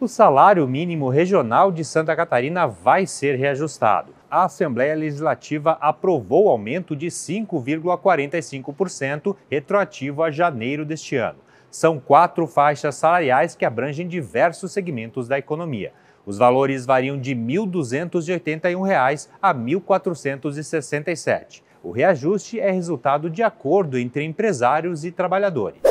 O salário mínimo regional de Santa Catarina vai ser reajustado. A Assembleia Legislativa aprovou o aumento de 5,45% retroativo a janeiro deste ano. São quatro faixas salariais que abrangem diversos segmentos da economia. Os valores variam de R$ 1.281 a R$ 1.467. O reajuste é resultado de acordo entre empresários e trabalhadores.